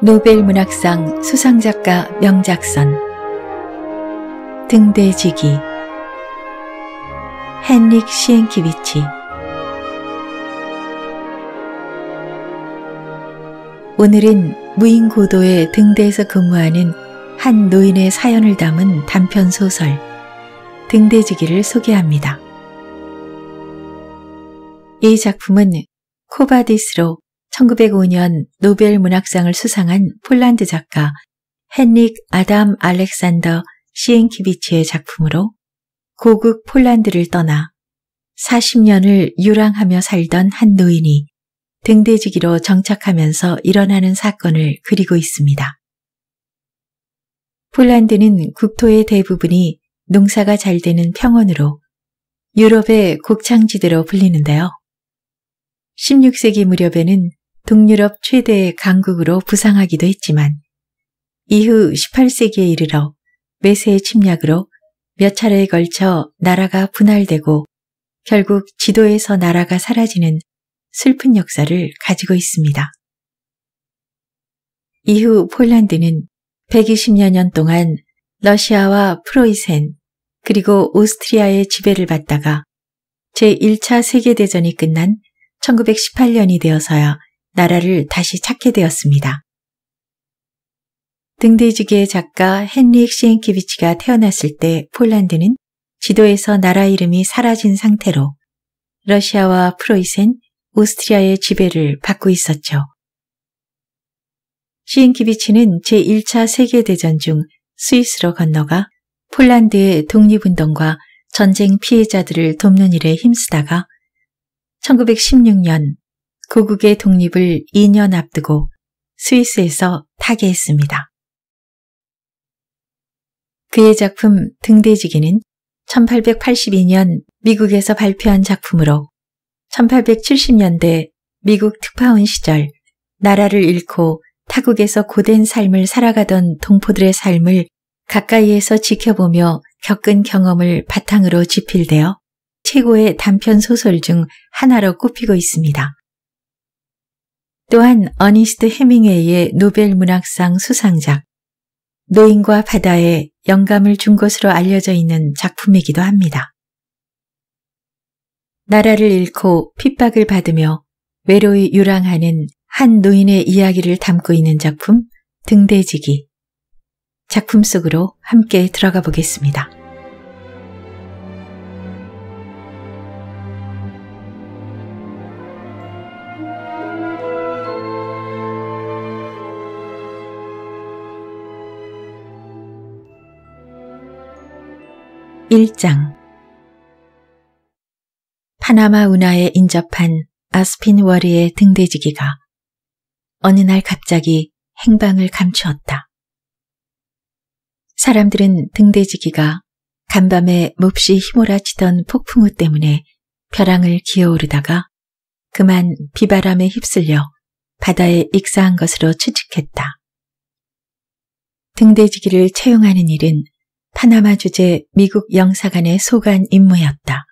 노벨 문학상 수상작가 명작선 등대지기 헨릭 시엔키비치 오늘은 무인고도에 등대에서 근무하는 한 노인의 사연을 담은 단편 소설 등대지기를 소개합니다. 이 작품은 코바디스로 1905년 노벨 문학상을 수상한 폴란드 작가 헨릭 아담 알렉산더 시엔키비치의 작품으로 고국 폴란드를 떠나 40년을 유랑하며 살던 한 노인이 등대지기로 정착하면서 일어나는 사건을 그리고 있습니다. 폴란드는 국토의 대부분이 농사가 잘 되는 평원으로 유럽의 곡창지대로 불리는데요. 16세기 무렵에는 동유럽 최대의 강국으로 부상하기도 했지만 이후 18세기에 이르러 메세의 침략으로 몇 차례에 걸쳐 나라가 분할되고 결국 지도에서 나라가 사라지는 슬픈 역사를 가지고 있습니다. 이후 폴란드는 120여 년 동안 러시아와 프로이센 그리고 오스트리아의 지배를 받다가 제1차 세계대전이 끝난 1918년이 되어서야 나라를 다시 찾게 되었습니다. 등대지기의 작가 헨릭 시엔키비치가 태어났을 때 폴란드는 지도에서 나라 이름이 사라진 상태로 러시아와 프로이센, 오스트리아의 지배를 받고 있었죠. 시엔키비치는 제1차 세계대전 중 스위스로 건너가 폴란드의 독립운동과 전쟁 피해자들을 돕는 일에 힘쓰다가 1916년 고국의 독립을 2년 앞두고 스위스에서 타계했습니다. 그의 작품 등대지기는 1882년 미국에서 발표한 작품으로 1870년대 미국 특파원 시절 나라를 잃고 타국에서 고된 삶을 살아가던 동포들의 삶을 가까이에서 지켜보며 겪은 경험을 바탕으로 집필되어 최고의 단편 소설 중 하나로 꼽히고 있습니다. 또한 어니스트 헤밍웨이의 노벨 문학상 수상작 노인과 바다에 영감을 준 것으로 알려져 있는 작품이기도 합니다. 나라를 잃고 핍박을 받으며 외로이 유랑하는 한 노인의 이야기를 담고 있는 작품 등대지기 작품 속으로 함께 들어가 보겠습니다. 1장 파나마 운하에 인접한 아스핀워리의 등대지기가 어느 날 갑자기 행방을 감추었다. 사람들은 등대지기가 간밤에 몹시 휘몰아치던 폭풍우 때문에 벼랑을 기어오르다가 그만 비바람에 휩쓸려 바다에 익사한 것으로 추측했다. 등대지기를 채용하는 일은 파나마 주재 미국 영사관의 소관 임무였다.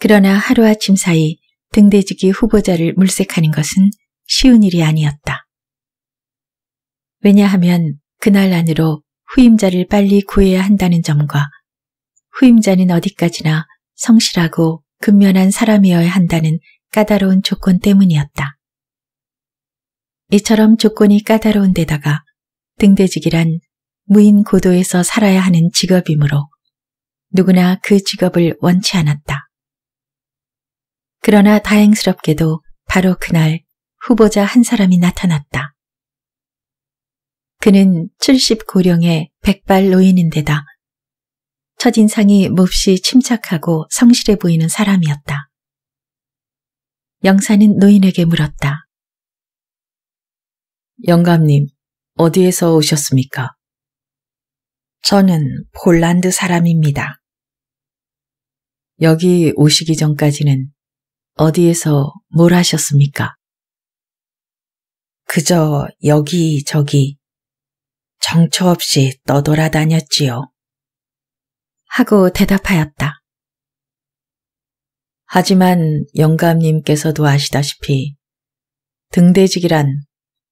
그러나 하루아침 사이 등대지기 후보자를 물색하는 것은 쉬운 일이 아니었다. 왜냐하면 그날 안으로 후임자를 빨리 구해야 한다는 점과 후임자는 어디까지나 성실하고 근면한 사람이어야 한다는 까다로운 조건 때문이었다. 이처럼 조건이 까다로운 데다가 등대지기란 무인 고도에서 살아야 하는 직업이므로 누구나 그 직업을 원치 않았다. 그러나 다행스럽게도 바로 그날 후보자 한 사람이 나타났다. 그는 70고령의 백발 노인인데다 첫인상이 몹시 침착하고 성실해 보이는 사람이었다. 영사는 노인에게 물었다. 영감님, 어디에서 오셨습니까? 저는 폴란드 사람입니다. 여기 오시기 전까지는 어디에서 뭘 하셨습니까? 그저 여기저기 정처 없이 떠돌아다녔지요. 하고 대답하였다. 하지만 영감님께서도 아시다시피 등대직이란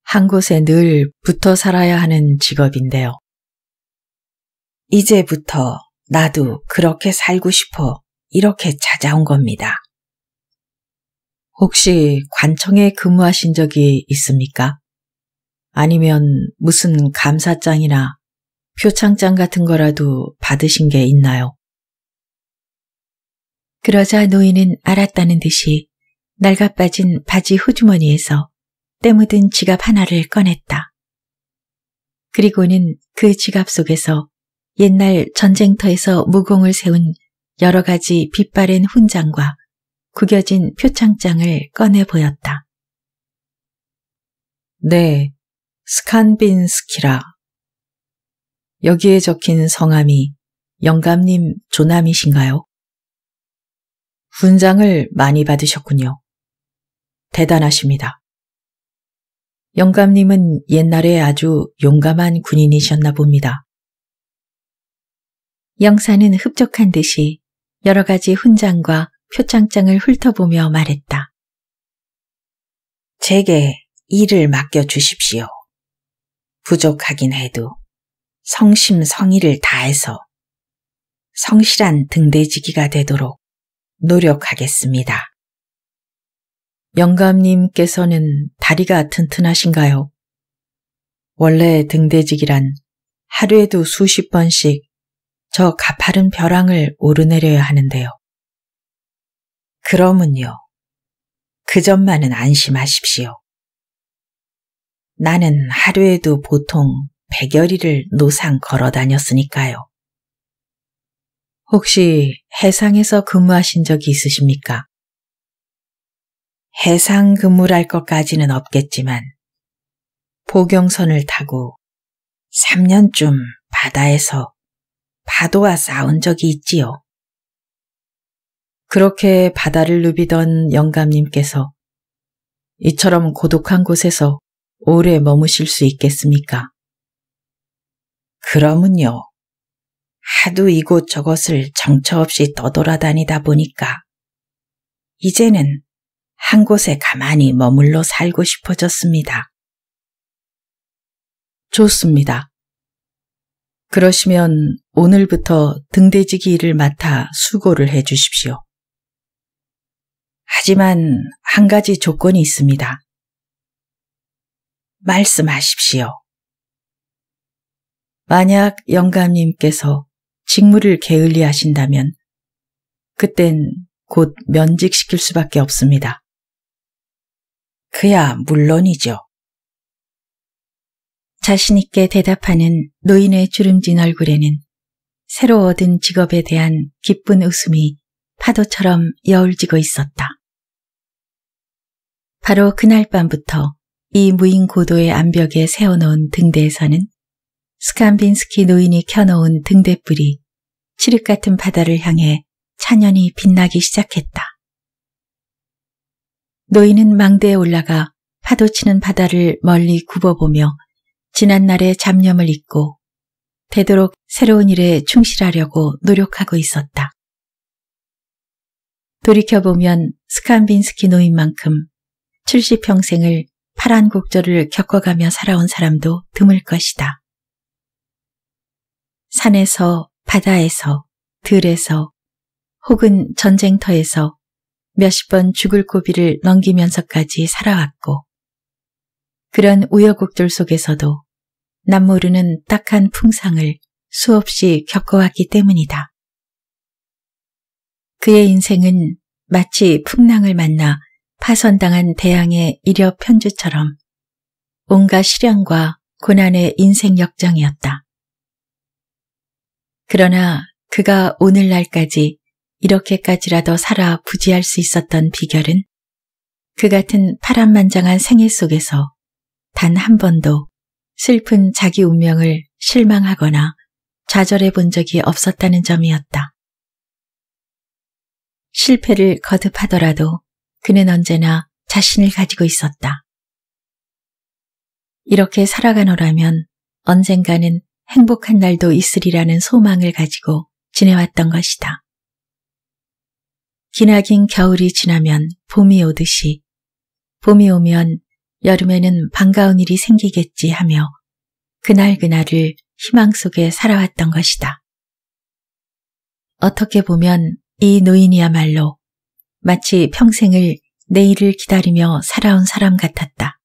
한 곳에 늘 붙어 살아야 하는 직업인데요. 이제부터 나도 그렇게 살고 싶어 이렇게 찾아온 겁니다. 혹시 관청에 근무하신 적이 있습니까? 아니면 무슨 감사장이나 표창장 같은 거라도 받으신 게 있나요? 그러자 노인은 알았다는 듯이 날아빠진 바지 호주머니에서 때묻은 지갑 하나를 꺼냈다. 그리고는 그 지갑 속에서 옛날 전쟁터에서 무공을 세운 여러 가지 빛바랜 훈장과 구겨진 표창장을 꺼내 보였다. 네, 스칸빈스키라. 여기에 적힌 성함이 영감님 조남이신가요? 훈장을 많이 받으셨군요. 대단하십니다. 영감님은 옛날에 아주 용감한 군인이셨나 봅니다. 영사는 흡족한 듯이 여러 가지 훈장과 표창장을 훑어보며 말했다. 제게 일을 맡겨주십시오. 부족하긴 해도 성심성의를 다해서 성실한 등대지기가 되도록 노력하겠습니다. 영감님께서는 다리가 튼튼하신가요? 원래 등대지기란 하루에도 수십 번씩 저 가파른 벼랑을 오르내려야 하는데요. 그럼은요그 점만은 안심하십시오. 나는 하루에도 보통 백0 0여리를 노상 걸어 다녔으니까요. 혹시 해상에서 근무하신 적이 있으십니까? 해상 근무랄 것까지는 없겠지만 보경선을 타고 3년쯤 바다에서 바도와 싸운 적이 있지요. 그렇게 바다를 누비던 영감님께서 이처럼 고독한 곳에서 오래 머무실 수 있겠습니까? 그럼면요 하도 이곳 저곳을 정처 없이 떠돌아다니다 보니까 이제는 한 곳에 가만히 머물러 살고 싶어졌습니다. 좋습니다. 그러시면 오늘부터 등대지기 일을 맡아 수고를 해 주십시오. 하지만 한 가지 조건이 있습니다. 말씀하십시오. 만약 영감님께서 직무를 게을리 하신다면 그땐 곧 면직시킬 수밖에 없습니다. 그야 물론이죠. 자신있게 대답하는 노인의 주름진 얼굴에는 새로 얻은 직업에 대한 기쁜 웃음이 파도처럼 여울지고 있었다. 바로 그날 밤부터 이 무인 고도의 암벽에 세워놓은 등대에서는 스칸빈스키 노인이 켜놓은 등대불이 칠흑 같은 바다를 향해 찬연히 빛나기 시작했다. 노인은 망대에 올라가 파도치는 바다를 멀리 굽어보며 지난날의 잡념을 잊고 되도록 새로운 일에 충실하려고 노력하고 있었다. 돌이켜보면 스칸빈스키 노인만큼 70평생을 파란 곡절을 겪어가며 살아온 사람도 드물 것이다. 산에서, 바다에서, 들에서, 혹은 전쟁터에서 몇십 번 죽을 고비를 넘기면서까지 살아왔고, 그런 우여곡절 속에서도 남모르는 딱한 풍상을 수없이 겪어왔기 때문이다. 그의 인생은 마치 풍랑을 만나 파선당한 대양의 이력 편주처럼 온갖 시련과 고난의 인생 역정이었다. 그러나 그가 오늘날까지 이렇게까지라도 살아 부지할 수 있었던 비결은 그 같은 파란만장한 생애 속에서 단 한 번도 슬픈 자기 운명을 실망하거나 좌절해 본 적이 없었다는 점이었다. 실패를 거듭하더라도 그는 언제나 자신을 가지고 있었다. 이렇게 살아가노라면 언젠가는 행복한 날도 있으리라는 소망을 가지고 지내왔던 것이다. 기나긴 겨울이 지나면 봄이 오듯이 봄이 오면 여름에는 반가운 일이 생기겠지 하며 그날그날을 희망 속에 살아왔던 것이다. 어떻게 보면 이 노인이야말로 마치 평생을 내일을 기다리며 살아온 사람 같았다.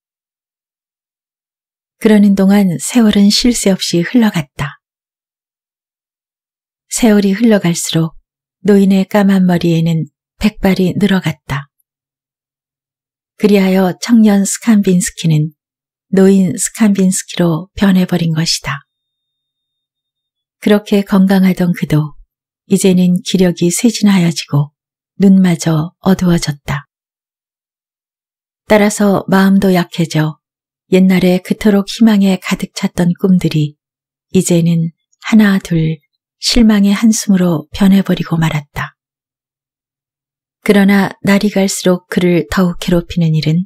그러는 동안 세월은 쉴 새 없이 흘러갔다. 세월이 흘러갈수록 노인의 까만 머리에는 백발이 늘어갔다. 그리하여 청년 스칸빈스키는 노인 스칸빈스키로 변해버린 것이다. 그렇게 건강하던 그도 이제는 기력이 쇠진하여지고 눈마저 어두워졌다. 따라서 마음도 약해져 옛날에 그토록 희망에 가득 찼던 꿈들이 이제는 하나 둘 실망의 한숨으로 변해버리고 말았다. 그러나 날이 갈수록 그를 더욱 괴롭히는 일은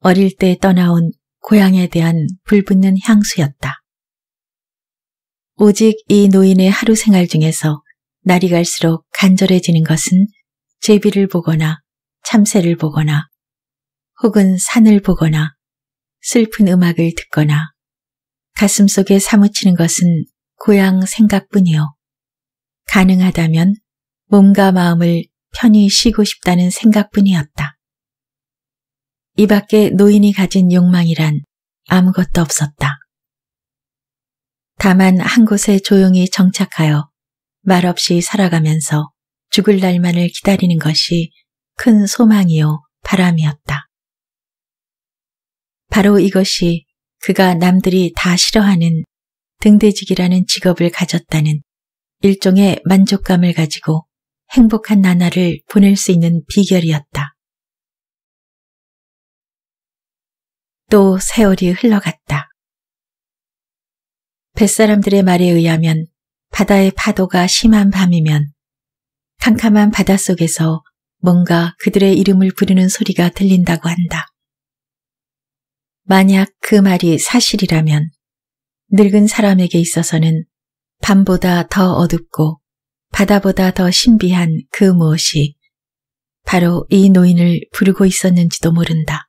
어릴 때 떠나온 고향에 대한 불붙는 향수였다. 오직 이 노인의 하루 생활 중에서 날이 갈수록 간절해지는 것은 제비를 보거나 참새를 보거나 혹은 산을 보거나 슬픈 음악을 듣거나 가슴 속에 사무치는 것은 고향 생각뿐이요. 가능하다면 몸과 마음을 편히 쉬고 싶다는 생각뿐이었다. 이 밖에 노인이 가진 욕망이란 아무것도 없었다. 다만 한 곳에 조용히 정착하여 말없이 살아가면서 죽을 날만을 기다리는 것이 큰 소망이요 바람이었다. 바로 이것이 그가 남들이 다 싫어하는 등대직이라는 직업을 가졌다는 일종의 만족감을 가지고 행복한 나날을 보낼 수 있는 비결이었다. 또 세월이 흘러갔다. 뱃사람들의 말에 의하면 바다의 파도가 심한 밤이면 캄캄한 바닷속에서 뭔가 그들의 이름을 부르는 소리가 들린다고 한다. 만약 그 말이 사실이라면 늙은 사람에게 있어서는 밤보다 더 어둡고 바다보다 더 신비한 그 무엇이 바로 이 노인을 부르고 있었는지도 모른다.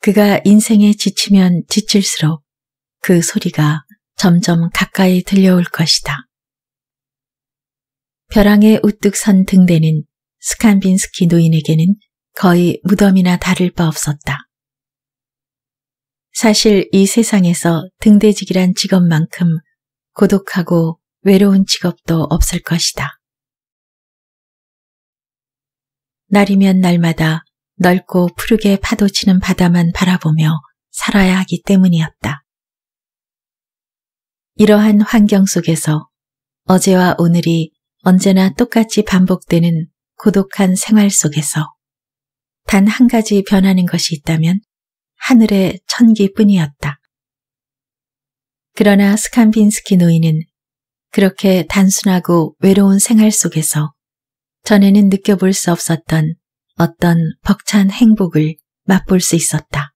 그가 인생에 지치면 지칠수록 그 소리가 점점 가까이 들려올 것이다. 벼랑에 우뚝 선 등대는 스칸빈스키 노인에게는 거의 무덤이나 다를 바 없었다. 사실 이 세상에서 등대직이란 직업만큼 고독하고 외로운 직업도 없을 것이다. 날이면 날마다 넓고 푸르게 파도치는 바다만 바라보며 살아야 하기 때문이었다. 이러한 환경 속에서 어제와 오늘이 언제나 똑같이 반복되는 고독한 생활 속에서 단 한 가지 변하는 것이 있다면 하늘의 천기뿐이었다. 그러나 스칸빈스키 노인은 그렇게 단순하고 외로운 생활 속에서 전에는 느껴볼 수 없었던 어떤 벅찬 행복을 맛볼 수 있었다.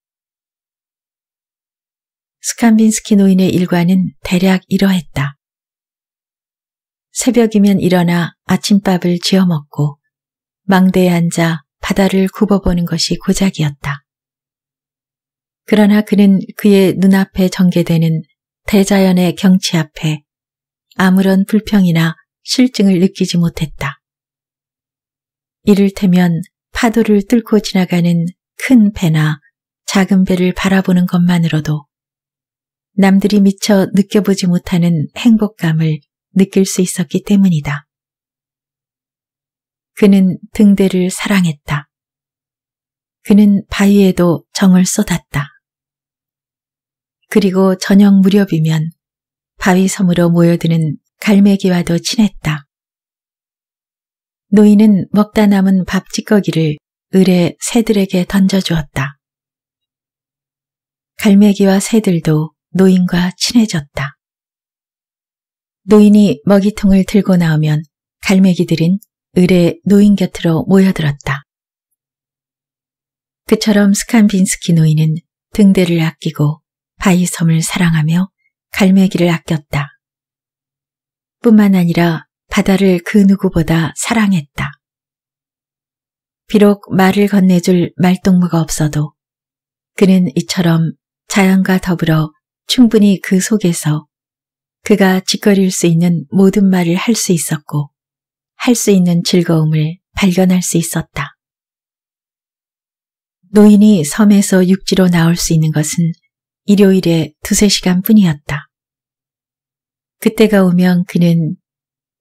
스칸빈스키 노인의 일과는 대략 이러했다. 새벽이면 일어나 아침밥을 지어 먹고 망대에 앉아 바다를 굽어보는 것이 고작이었다. 그러나 그는 그의 눈앞에 전개되는 대자연의 경치 앞에 아무런 불평이나 실증을 느끼지 못했다. 이를테면 파도를 뚫고 지나가는 큰 배나 작은 배를 바라보는 것만으로도 남들이 미처 느껴보지 못하는 행복감을 느낄 수 있었기 때문이다. 그는 등대를 사랑했다. 그는 바위에도 정을 쏟았다. 그리고 저녁 무렵이면 바위 섬으로 모여드는 갈매기와도 친했다. 노인은 먹다 남은 밥 찌꺼기를 을의 새들에게 던져주었다. 갈매기와 새들도 노인과 친해졌다. 노인이 먹이통을 들고 나오면 갈매기들은 을의 노인 곁으로 모여들었다. 그처럼 스칸빈스키 노인은 등대를 아끼고 바위섬을 사랑하며 갈매기를 아꼈다. 뿐만 아니라 바다를 그 누구보다 사랑했다. 비록 말을 건네줄 말동무가 없어도 그는 이처럼 자연과 더불어 충분히 그 속에서 그가 짓거릴 수 있는 모든 말을 할 수 있었고 할 수 있는 즐거움을 발견할 수 있었다. 노인이 섬에서 육지로 나올 수 있는 것은 일요일에 두세 시간 뿐이었다. 그때가 오면 그는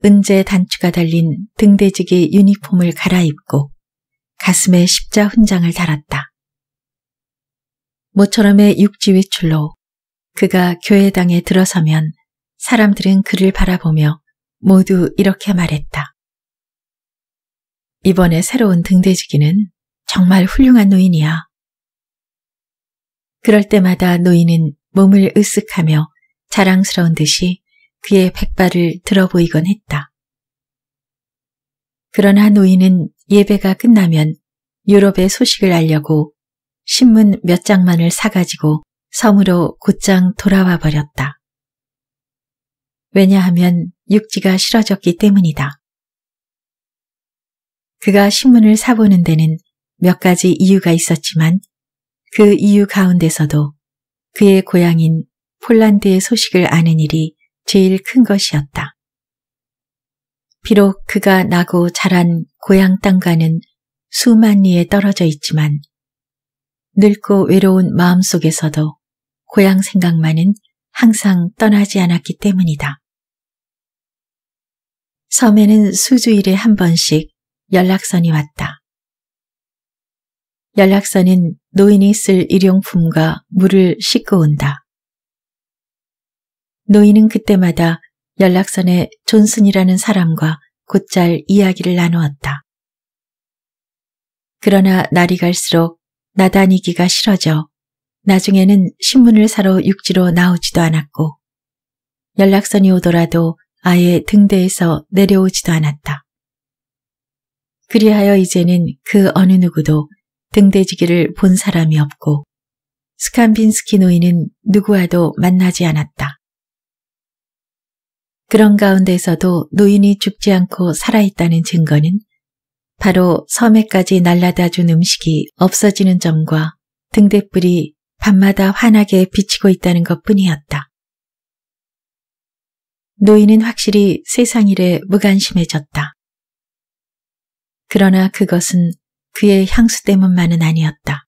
은재 단추가 달린 등대지기 유니폼을 갈아입고 가슴에 십자 훈장을 달았다. 모처럼의 육지 외출로 그가 교회당에 들어서면 사람들은 그를 바라보며 모두 이렇게 말했다. 이번에 새로운 등대지기는 정말 훌륭한 노인이야. 그럴 때마다 노인은 몸을 으쓱하며 자랑스러운 듯이 그의 백발을 들어보이곤 했다. 그러나 노인은 예배가 끝나면 유럽의 소식을 알려고 신문 몇 장만을 사가지고 섬으로 곧장 돌아와 버렸다. 왜냐하면 육지가 싫어졌기 때문이다. 그가 신문을 사보는 데는 몇 가지 이유가 있었지만 그 이유 가운데서도 그의 고향인 폴란드의 소식을 아는 일이 제일 큰 것이었다. 비록 그가 나고 자란 고향 땅과는 수만 리에 떨어져 있지만 늙고 외로운 마음 속에서도 고향 생각만은 항상 떠나지 않았기 때문이다. 섬에는 수주일에 한 번씩 연락선이 왔다. 연락선은 노인이 쓸 일용품과 물을 싣고 온다. 노인은 그때마다 연락선에 존슨이라는 사람과 곧잘 이야기를 나누었다. 그러나 날이 갈수록 나다니기가 싫어져 나중에는 신문을 사러 육지로 나오지도 않았고 연락선이 오더라도 아예 등대에서 내려오지도 않았다. 그리하여 이제는 그 어느 누구도 등대지기를 본 사람이 없고 스칸빈스키 노인은 누구와도 만나지 않았다. 그런 가운데서도 노인이 죽지 않고 살아있다는 증거는 바로 섬에까지 날라다 준 음식이 없어지는 점과 등대불이 밤마다 환하게 비치고 있다는 것 뿐이었다. 노인은 확실히 세상 일에 무관심해졌다. 그러나 그것은 그의 향수 때문만은 아니었다.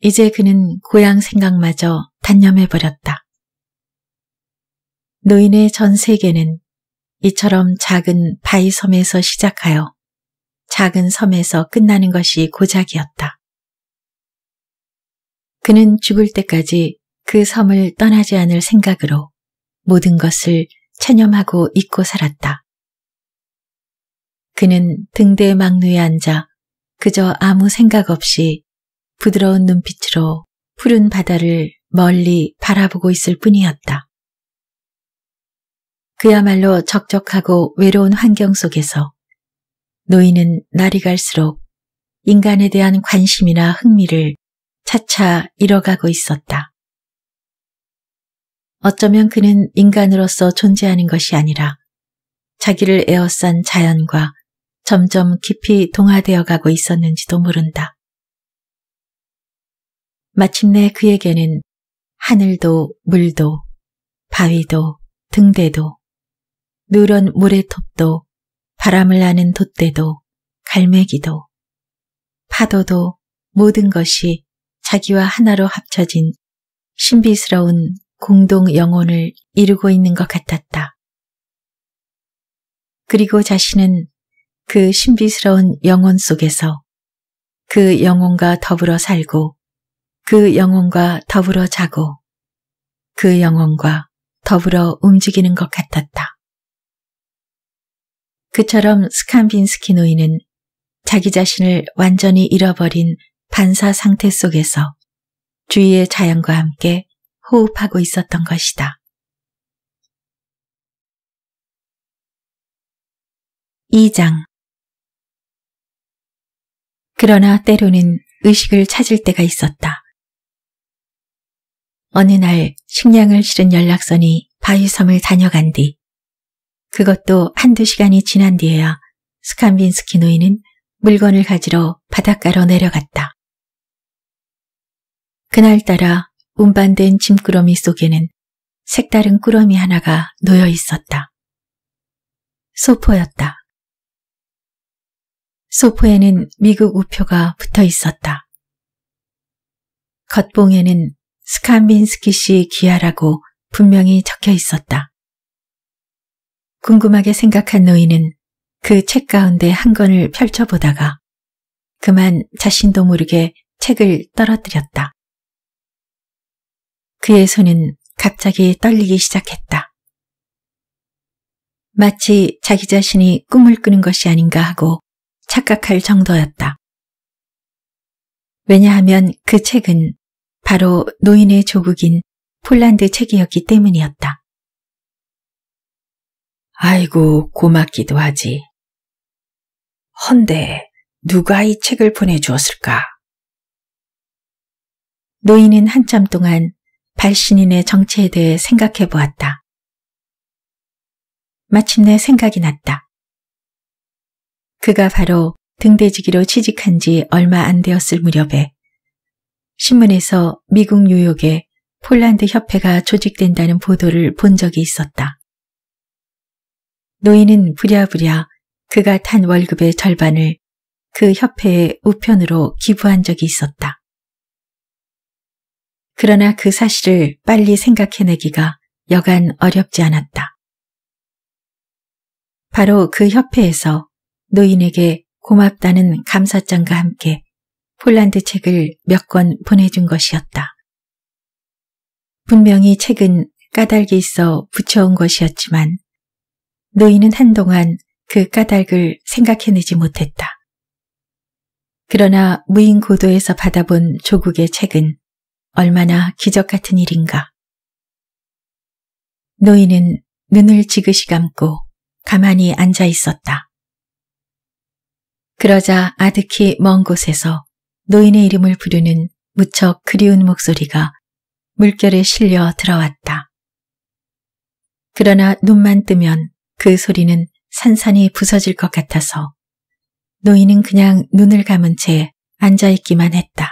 이제 그는 고향 생각마저 단념해버렸다. 노인의 전 세계는 이처럼 작은 바위섬에서 시작하여 작은 섬에서 끝나는 것이 고작이었다. 그는 죽을 때까지 그 섬을 떠나지 않을 생각으로 모든 것을 체념하고 잊고 살았다. 그는 등대 막루에 앉아 그저 아무 생각 없이 부드러운 눈빛으로 푸른 바다를 멀리 바라보고 있을 뿐이었다. 그야말로 적적하고 외로운 환경 속에서 노인은 날이 갈수록 인간에 대한 관심이나 흥미를 차차 잃어가고 있었다. 어쩌면 그는 인간으로서 존재하는 것이 아니라 자기를 에어싼 자연과 점점 깊이 동화되어 가고 있었는지도 모른다. 마침내 그에게는 하늘도 물도 바위도 등대도 누런 물의 톱도 바람을 나는 돛대도 갈매기도 파도도 모든 것이 자기와 하나로 합쳐진 신비스러운 공동 영혼을 이루고 있는 것 같았다. 그리고 자신은 그 신비스러운 영혼 속에서 그 영혼과 더불어 살고 그 영혼과 더불어 자고 그 영혼과 더불어 움직이는 것 같았다. 그처럼 스칸빈스키 노인은 자기 자신을 완전히 잃어버린 반사 상태 속에서 주위의 자연과 함께 호흡하고 있었던 것이다. 2장 그러나 때로는 의식을 찾을 때가 있었다. 어느 날 식량을 실은 연락선이 바위섬을 다녀간 뒤 그것도 한두 시간이 지난 뒤에야 스칸빈스키 노인은 물건을 가지러 바닷가로 내려갔다. 그날따라 운반된 짐꾸러미 속에는 색다른 꾸러미 하나가 놓여 있었다. 소포였다. 소포에는 미국 우표가 붙어 있었다. 겉봉에는 스칸빈스키시 기아라고 분명히 적혀 있었다. 궁금하게 생각한 노인은 그 책 가운데 한 권을 펼쳐보다가 그만 자신도 모르게 책을 떨어뜨렸다. 그의 손은 갑자기 떨리기 시작했다. 마치 자기 자신이 꿈을 꾸는 것이 아닌가 하고 착각할 정도였다. 왜냐하면 그 책은 바로 노인의 조국인 폴란드 책이었기 때문이었다. 아이고 고맙기도 하지. 헌데 누가 이 책을 보내주었을까? 노인은 한참 동안 발신인의 정체에 대해 생각해 보았다. 마침내 생각이 났다. 그가 바로 등대지기로 취직한 지 얼마 안 되었을 무렵에 신문에서 미국 뉴욕에 폴란드 협회가 조직된다는 보도를 본 적이 있었다. 노인은 부랴부랴 그가 탄 월급의 절반을 그 협회의 우편으로 기부한 적이 있었다. 그러나 그 사실을 빨리 생각해내기가 여간 어렵지 않았다. 바로 그 협회에서 노인에게 고맙다는 감사장과 함께 폴란드 책을 몇 권 보내준 것이었다. 분명히 책은 까닭이 있어 붙여온 것이었지만 노인은 한동안 그 까닭을 생각해내지 못했다. 그러나 무인 고도에서 받아본 조국의 책은 얼마나 기적 같은 일인가. 노인은 눈을 지그시 감고 가만히 앉아 있었다. 그러자 아득히 먼 곳에서 노인의 이름을 부르는 무척 그리운 목소리가 물결에 실려 들어왔다. 그러나 눈만 뜨면 그 소리는 산산이 부서질 것 같아서 노인은 그냥 눈을 감은 채 앉아있기만 했다.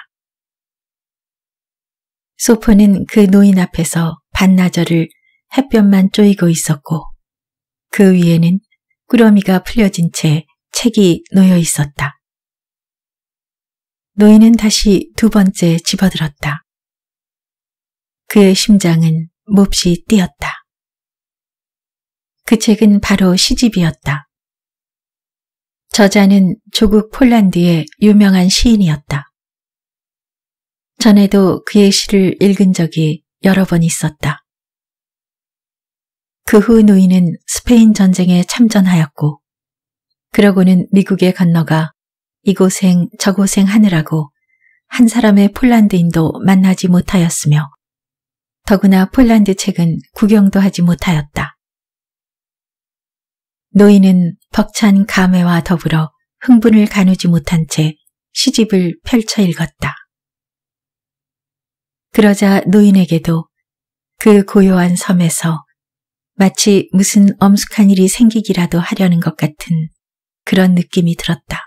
소포는 그 노인 앞에서 반나절을 햇볕만 쪼이고 있었고 그 위에는 꾸러미가 풀려진 채 책이 놓여 있었다. 노인은 다시 두 번째 집어들었다. 그의 심장은 몹시 뛰었다. 그 책은 바로 시집이었다. 저자는 조국 폴란드의 유명한 시인이었다. 전에도 그의 시를 읽은 적이 여러 번 있었다. 그 후 노인은 스페인 전쟁에 참전하였고, 그러고는 미국에 건너가 이곳생저곳생 하느라고 한 사람의 폴란드인도 만나지 못하였으며, 더구나 폴란드 책은 구경도 하지 못하였다. 노인은 벅찬 감회와 더불어 흥분을 가누지 못한 채 시집을 펼쳐 읽었다. 그러자 노인에게도 그 고요한 섬에서 마치 무슨 엄숙한 일이 생기기라도 하려는 것 같은 그런 느낌이 들었다.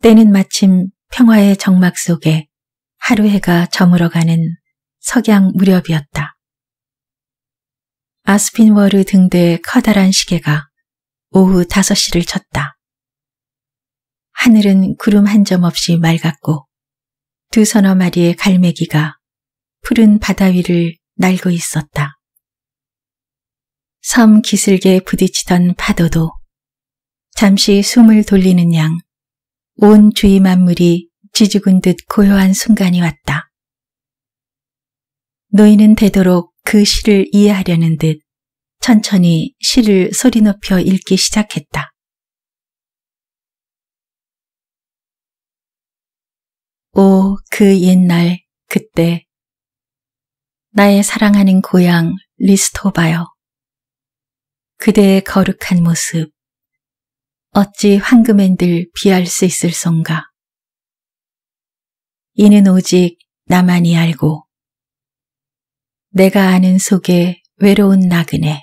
때는 마침 평화의 정막 속에 하루해가 저물어가는 석양 무렵이었다. 아스핀워르 등대의 커다란 시계가 오후 5시를 쳤다. 하늘은 구름 한 점 없이 맑았고 두 서너 마리의 갈매기가 푸른 바다 위를 날고 있었다. 섬기슬게 부딪히던 파도도 잠시 숨을 돌리는 양 온 주위 만물이 지죽은 듯 고요한 순간이 왔다. 노인은 되도록 그 시를 이해하려는 듯 천천히 시를 소리 높여 읽기 시작했다. 오, 그 옛날, 그때. 나의 사랑하는 고향 리스토바요 그대의 거룩한 모습. 어찌 황금엔들 비할 수 있을 송가. 이는 오직 나만이 알고 내가 아는 속에 외로운 나그네.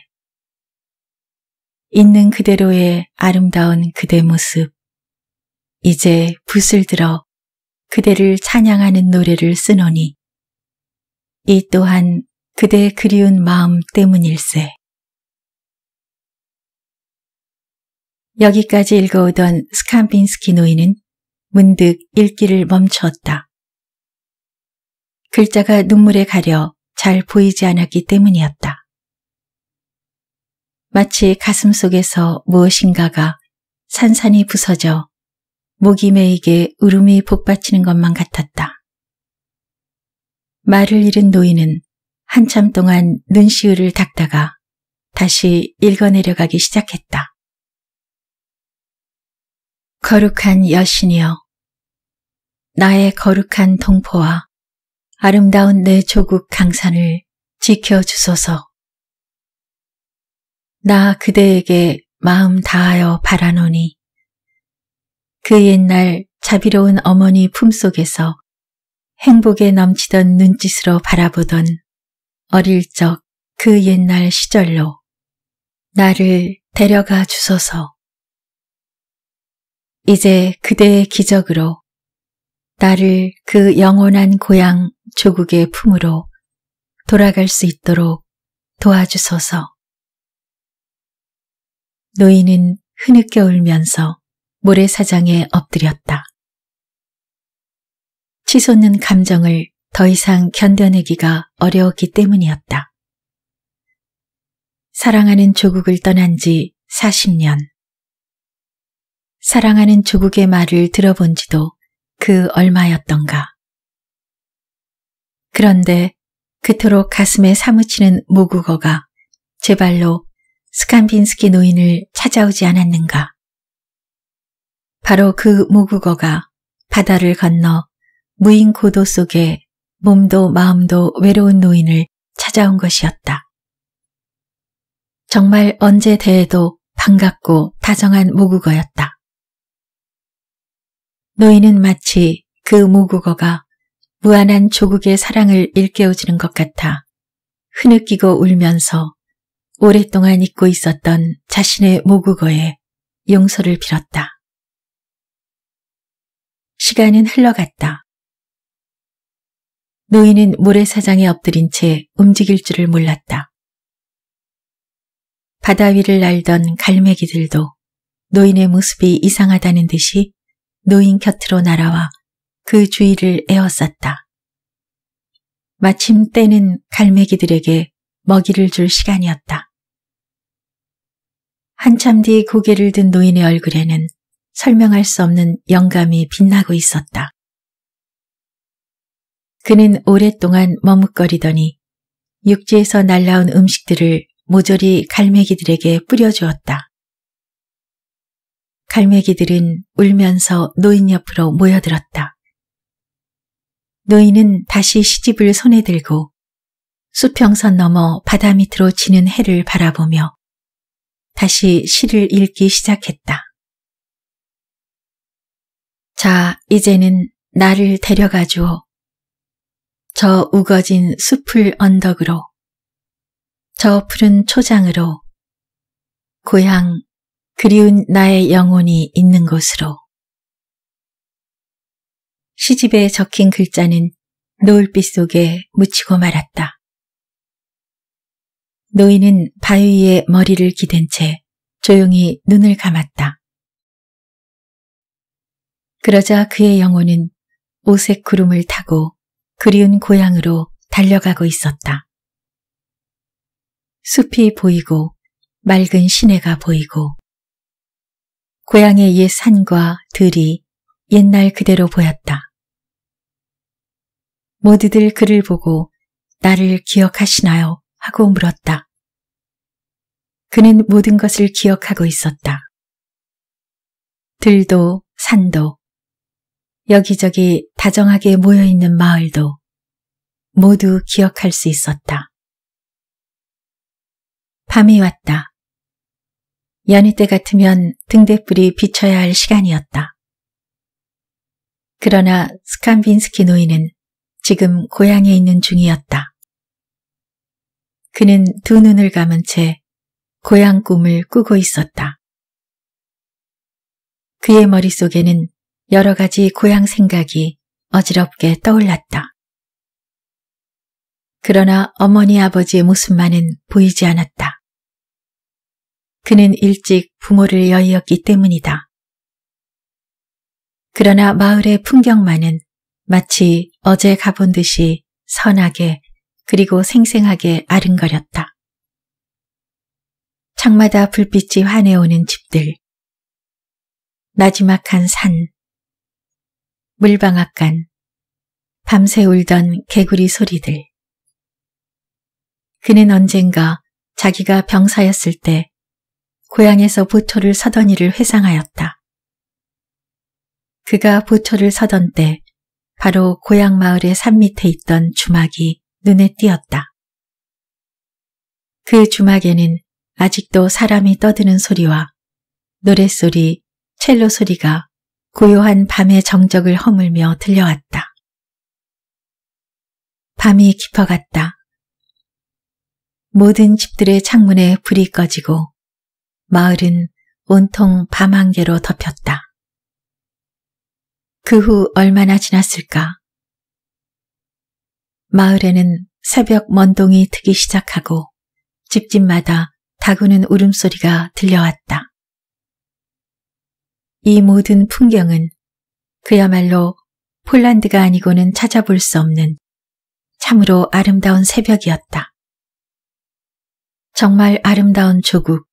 있는 그대로의 아름다운 그대 모습. 이제 붓을 들어 그대를 찬양하는 노래를 쓰노니 이 또한 그대 그리운 마음 때문일세. 여기까지 읽어오던 스칸빈스키 노인은 문득 읽기를 멈추었다. 글자가 눈물에 가려 잘 보이지 않았기 때문이었다. 마치 가슴 속에서 무엇인가가 산산이 부서져 목이 메이게 울음이 복받치는 것만 같았다. 말을 잃은 노인은 한참 동안 눈시울을 닦다가 다시 읽어내려가기 시작했다. 거룩한 여신이여, 나의 거룩한 동포와 아름다운 내 조국 강산을 지켜주소서. 나 그대에게 마음 다하여 바라노니 그 옛날 자비로운 어머니 품속에서 행복에 넘치던 눈짓으로 바라보던 어릴 적 그 옛날 시절로 나를 데려가 주소서. 이제 그대의 기적으로 나를 그 영원한 고향 조국의 품으로 돌아갈 수 있도록 도와주소서. 노인은 흐느껴 울면서 모래사장에 엎드렸다. 치솟는 감정을 더 이상 견뎌내기가 어려웠기 때문이었다. 사랑하는 조국을 떠난 지 40년. 사랑하는 조국의 말을 들어본 지도 그 얼마였던가. 그런데 그토록 가슴에 사무치는 모국어가 제 발로 스칸빈스키 노인을 찾아오지 않았는가. 바로 그 모국어가 바다를 건너 무인 고도 속에 몸도 마음도 외로운 노인을 찾아온 것이었다. 정말 언제 대해도 반갑고 다정한 모국어였다. 노인은 마치 그 모국어가 무한한 조국의 사랑을 일깨워주는 것 같아 흐느끼고 울면서 오랫동안 잊고 있었던 자신의 모국어에 용서를 빌었다. 시간은 흘러갔다. 노인은 모래사장에 엎드린 채 움직일 줄을 몰랐다. 바다 위를 날던 갈매기들도 노인의 모습이 이상하다는 듯이 노인 곁으로 날아와 그 주위를 에워쌌다. 마침 때는 갈매기들에게 먹이를 줄 시간이었다. 한참 뒤 고개를 든 노인의 얼굴에는 설명할 수 없는 영감이 빛나고 있었다. 그는 오랫동안 머뭇거리더니 육지에서 날라온 음식들을 모조리 갈매기들에게 뿌려주었다. 갈매기들은 울면서 노인 옆으로 모여들었다. 너희는 다시 시집을 손에 들고 수평선 넘어 바다 밑으로 지는 해를 바라보며 다시 시를 읽기 시작했다. 자, 이제는 나를 데려가 주오저 우거진 숲을 언덕으로 저 푸른 초장으로 고향 그리운 나의 영혼이 있는 곳으로 시집에 적힌 글자는 노을빛 속에 묻히고 말았다. 노인은 바위에 위 머리를 기댄 채 조용히 눈을 감았다. 그러자 그의 영혼은 오색 구름을 타고 그리운 고향으로 달려가고 있었다. 숲이 보이고 맑은 시내가 보이고 고향의 옛 산과 들이 옛날 그대로 보였다. 모두들 그를 보고 나를 기억하시나요? 하고 물었다. 그는 모든 것을 기억하고 있었다. 들도 산도 여기저기 다정하게 모여있는 마을도 모두 기억할 수 있었다. 밤이 왔다. 연휴 때 같으면 등대불이 비춰야 할 시간이었다. 그러나 스칸빈스키 노인은 지금 고향에 있는 중이었다. 그는 두 눈을 감은 채 고향 꿈을 꾸고 있었다. 그의 머릿속에는 여러 가지 고향 생각이 어지럽게 떠올랐다. 그러나 어머니 아버지의 모습만은 보이지 않았다. 그는 일찍 부모를 여의었기 때문이다. 그러나 마을의 풍경만은 마치 어제 가본 듯이 선하게 그리고 생생하게 아른거렸다. 창마다 불빛이 환해오는 집들, 나지막한 산, 물방앗간, 밤새 울던 개구리 소리들. 그는 언젠가 자기가 병사였을 때 고향에서 보초를 서던 일을 회상하였다. 그가 보초를 서던 때 바로 고향 마을의 산 밑에 있던 주막이 눈에 띄었다. 그 주막에는 아직도 사람이 떠드는 소리와 노랫소리, 첼로 소리가 고요한 밤의 정적을 허물며 들려왔다. 밤이 깊어갔다. 모든 집들의 창문에 불이 꺼지고 마을은 온통 밤 안개로 덮였다. 그후 얼마나 지났을까? 마을에는 새벽 먼동이 트기 시작하고 집집마다 다구는 울음소리가 들려왔다. 이 모든 풍경은 그야말로 폴란드가 아니고는 찾아볼 수 없는 참으로 아름다운 새벽이었다. 정말 아름다운 조국,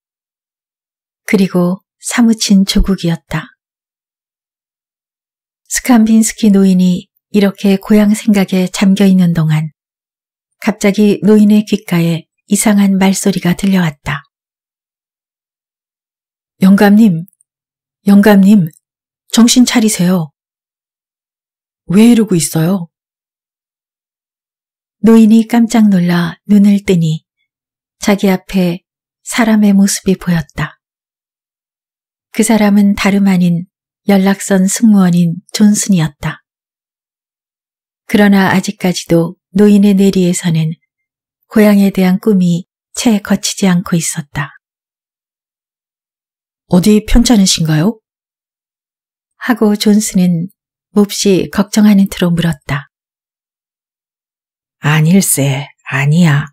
그리고 사무친 조국이었다. 스칸빈스키 노인이 이렇게 고향 생각에 잠겨 있는 동안 갑자기 노인의 귓가에 이상한 말소리가 들려왔다. 영감님, 영감님, 정신 차리세요. 왜 이러고 있어요? 노인이 깜짝 놀라 눈을 뜨니 자기 앞에 사람의 모습이 보였다. 그 사람은 다름 아닌 연락선 승무원인 존슨이었다. 그러나 아직까지도 노인의 내리에서는 고향에 대한 꿈이 채 거치지 않고 있었다. 어디 편찮으신가요? 하고 존슨은 몹시 걱정하는 트로 물었다. 아닐세, 아니야.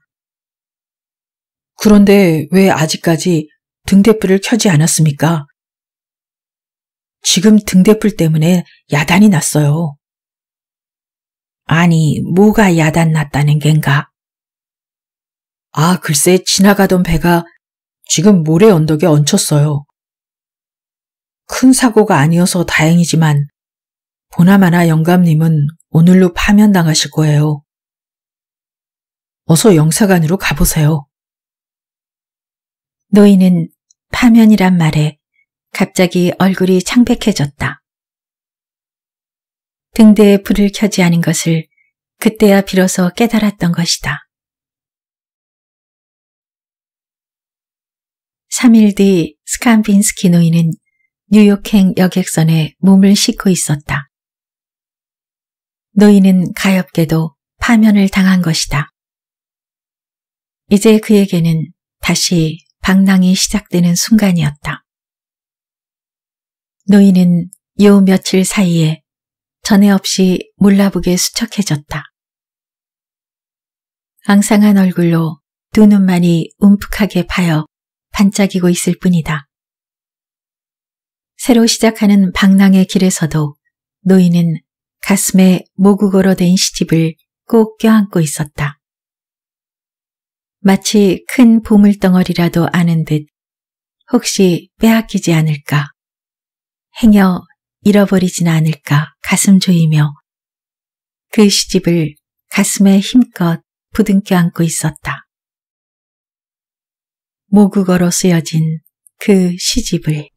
그런데 왜 아직까지 등대불을 켜지 않았습니까? 지금 등대풀 때문에 야단이 났어요. 아니, 뭐가 야단 났다는 겐가? 아, 글쎄 지나가던 배가 지금 모래 언덕에 얹혔어요. 큰 사고가 아니어서 다행이지만 보나마나 영감님은 오늘로 파면당하실 거예요. 어서 영사관으로 가보세요. 너희는 파면이란 말에 갑자기 얼굴이 창백해졌다. 등대에 불을 켜지 않은 것을 그때야 비로소 깨달았던 것이다. 3일 뒤 스칸빈스키 노인은 뉴욕행 여객선에 몸을 싣고 있었다. 노인은 가엾게도 파면을 당한 것이다. 이제 그에게는 다시 방랑이 시작되는 순간이었다. 노인은 요 며칠 사이에 전에 없이 몰라보게 수척해졌다. 앙상한 얼굴로 두 눈만이 움푹하게 파여 반짝이고 있을 뿐이다. 새로 시작하는 방랑의 길에서도 노인은 가슴에 모국어로 된 시집을 꼭 껴안고 있었다. 마치 큰 보물덩어리라도 아는 듯 혹시 빼앗기지 않을까 행여 잃어버리진 않을까 가슴 조이며 그 시집을 가슴에 힘껏 부둥켜 안고 있었다. 모국어로 쓰여진 그 시집을